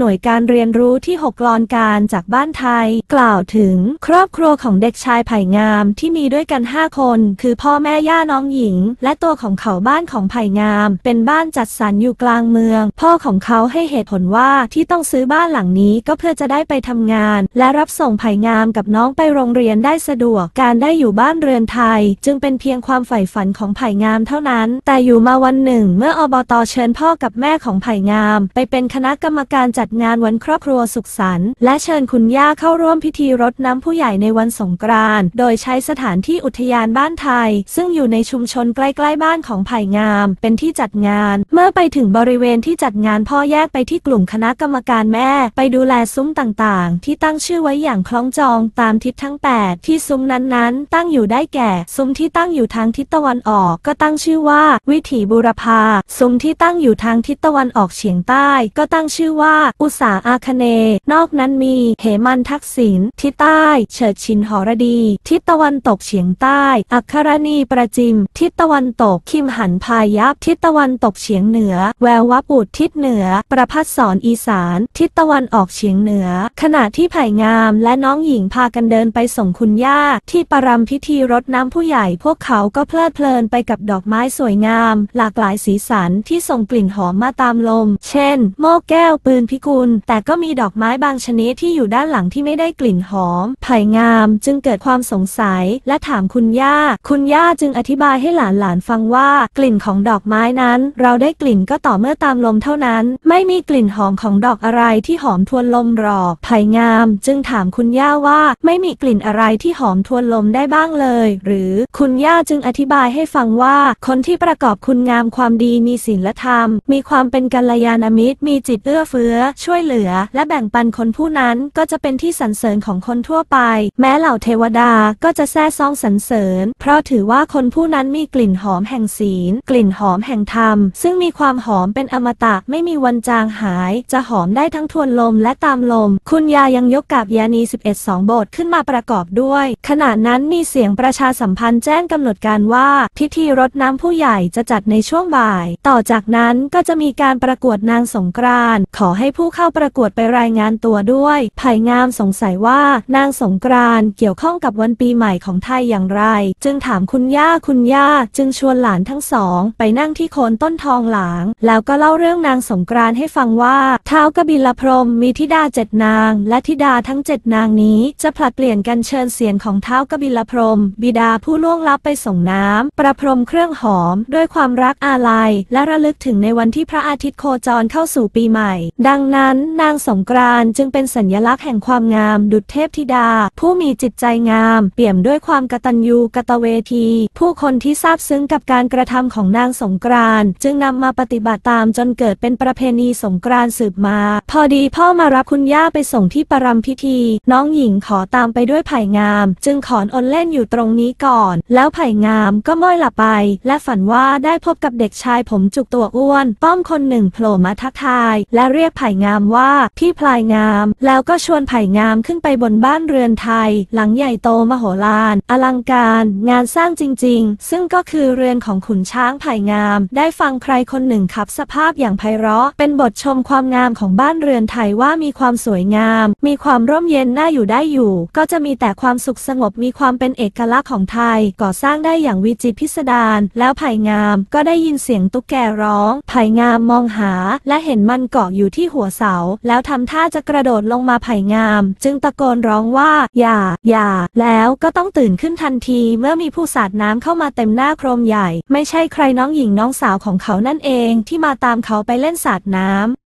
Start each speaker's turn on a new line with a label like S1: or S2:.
S1: หน่วยการเรียนรู้ที่6กลอนการจากบ้านไทยกล่าวถึง ครอบครัวของเด็กชายไผ่งามที่มีด้วยกัน 5 คน คือพ่อแม่ ย่า น้องหญิง และตัวของเขาบ้านของไผ่งาม เป็นบ้านจัดสรรอยู่กลางเมือง พ่อของเขาให้เหตุผลว่าที่ต้องซื้อบ้านหลังนี้ก็เพื่อจะได้ไปทำงาน และรับส่งไผ่งามกับน้องไปโรงเรียนได้สะดวกการได้อยู่บ้านเรือนไทย จึงเป็นเพียงความใฝ่ฝันของไผ่งามเท่านั้น แต่อยู่มาวันหนึ่ง เมื่ออบตเชิญพ่อกับแม่ของไผ่งาม ไปเป็นคณะกรรมการจัดงานวันครอบครัวสุขสันต์และเชิญคุณย่าเข้าร่วมพิธีรดน้ำผู้ใหญ่ในวันสงกรานต์ โดยใช้สถานที่อุทยานบ้านไทย ซึ่งอยู่ในชุมชนใกล้ๆบ้านของไผ่งาม เป็นที่จัดงาน เมื่อไปถึงบริเวณที่จัดงานพ่อแยกไปที่กลุ่มคณะกรรมการแม่ ไปดูแลซุ้มต่างๆ ที่ตั้งชื่อไว้อย่างคล้องจองตามทิศทั้ง8ที่ซุ้มนั้นๆ ตั้งอยู่ได้แก่ ซุ้มที่ตั้งอยู่ทางทิศตะวันออก ก็ตั้งชื่อว่า วิถีบุรพา ซุ้มที่ตั้งอยู่ทางทิศตะวันออกเฉียงใต้ ก็ตั้งชื่อว่าอุษาอาคเน นอกนั้นมีเหมันทักษิณทิศใต้เฉิดชินหอรดี ทิศตะวันตกเฉียงใต้ อัครณีประจิม ทิศตะวันตก คิมหันพายัพทิศตะวันตกเฉียงเหนือ แวววับุตรทิศเหนือ ประพัฒสอนอีสานทิศตะวันออกเฉียงเหนือ ขณะที่ไผ่งาม และน้องหญิงพากันเดินไปส่งคุณย่า ที่ปรำพิธีรดน้ำผู้ใหญ่พวกเขาก็เพลิดเพลินไปกับดอกไม้สวยงาม หลากหลายสีสันที่ส่งกลิ่นหอมมาตามลมเช่น โมกแก้วปืนพิกุลแต่ก็มีดอกไม้บางชนิดที่อยู่ด้านหลังที่ไม่ได้กลิ่นหอม ไผ่งามจึงเกิดความสงสัย และถามคุณย่า คุณย่าจึงอธิบายให้หลานๆฟังว่า กลิ่นของดอกไม้นั้น เราได้กลิ่นก็ต่อเมื่อตามลมเท่านั้น ไม่มีกลิ่นหอมของดอกอะไรที่หอมทวนลมหรอกไผ่งามจึงถามคุณย่าว่า ไม่มีกลิ่นอะไรที่หอมทวนลมได้บ้างเลย หรือคุณย่าจึงอธิบายให้ฟังว่าคนที่ประกอบคุณงามความดีมีศีลธรรม มีความเป็นกัลยาณมิตร มีจิตเอื้อเฟื้อช่วยเหลือ และแบ่งปันคนผู้นั้นก็จะเป็นที่สรรเสริญของคนทั่วไป แม้เหล่าเทวดาก็จะแซ่ซองสรรเสริญ เพราะถือว่าคนผู้นั้นมีกลิ่นหอมแห่งศีล กลิ่นหอมแห่งธรรม ซึ่งมีความหอมเป็นอมตะไม่มีวันจางหาย จะหอมได้ทั้งทวนลมและตามลม คุณยายังยกกาบยานี11งบทขึ้นมาประกอบด้วยขณะนั้นมีเสียงประชาสัมพันธ์แจ้งกำหนดการว่าพิธีรดน้ำผู้ใหญ่จะจัดในช่วงบ่าย ต่อจากนั้นก็จะมีการประกวดนางสงกรานต์ขอให้ผู้ผู้เข้าประกวดไปรายงานตัวด้วย ไผ่งามสงสัยว่านางสงกราน เกี่ยวข้องกับวันปีใหม่ของไทยอย่างไร จึงถามคุณย่าคุณย่าจึงชวนหลานทั้งสอง ไปนั่งที่โคนต้นทองหลางแล้วก็เล่าเรื่องนางสงกรานให้ฟังว่า เท้ากบิลพรมมีธิดาเจ็ดนาง และธิดาทั้งเจ็ดนางนี้ จะผลัดเปลี่ยนกันเชิญเสียนของเท้ากบิลพรม บิดาผู้ล่วงลับไปส่งน้ำประพรมเครื่องหอมด้วยความรักอาลัยและระลึกถึงในวันที่พระอาทิตย์โคจรเข้าสู่ปีใหม่ ดังนั้นนางสงกรานจึงเป็นสัญลักษณ์แห่งความงามดุจเทพธิดา ผู้มีจิตใจงาม เปี่ยมด้วยความกตัญญูกตเวที ผู้คนที่ซาบซึ้งกับการกระทำของนางสงกรานจึงนำมาปฏิบัติตามจนเกิดเป็นประเพณีสงกรานสืบมา พอดีพ่อมารับคุณย่าไปส่งที่ปรัรำพิธี น้องหญิงขอตามไปด้วยไผ่งาม จึงขอนอนเล่นอยู่ตรงนี้ก่อน แล้วไผ่งามก็ม้อยหลับไป และฝันว่าได้พบกับเด็กชายผมจุกตัวอ้วน ป้อมคนหนึ่งโผล่มาทักทาย และเรียกไผ่งามว่าพี่พลายงาม แล้วก็ชวนไผ่งามขึ้นไปบนบ้านเรือนไทย หลังใหญ่โตมโหฬารอลังการ งานสร้างจริงๆ ซึ่งก็คือเรือนของขุนช้างไผ่งาม ได้ฟังใครคนหนึ่งขับสภาพอย่างไพเราะ เป็นบทชมความงามของบ้านเรือนไทยว่ามีความสวยงาม มีความร่มเย็นน่าอยู่ได้อยู่ ก็จะมีแต่ความสุขสงบมีความเป็นเอกลักษณ์ของไทย ก่อสร้างได้อย่างวิจิตพิสดารแล้วไผ่งามก็ได้ยินเสียงตุ๊กแกร้องไผ่งามมองหาและเห็นมันเกาะอยู่ที่หัวเสาแล้วทำท่าจะกระโดดลงมาไผ่งาม จึงตะโกนร้องว่า อย่า อย่า แล้วก็ต้องตื่นขึ้นทันทีเมื่อมีผู้สาดน้ำเข้ามาเต็มหน้าโครมใหญ่ ไม่ใช่ใครน้องหญิงน้องสาวของเขานั่นเองที่มาตามเขาไปเล่นสาดน้ำ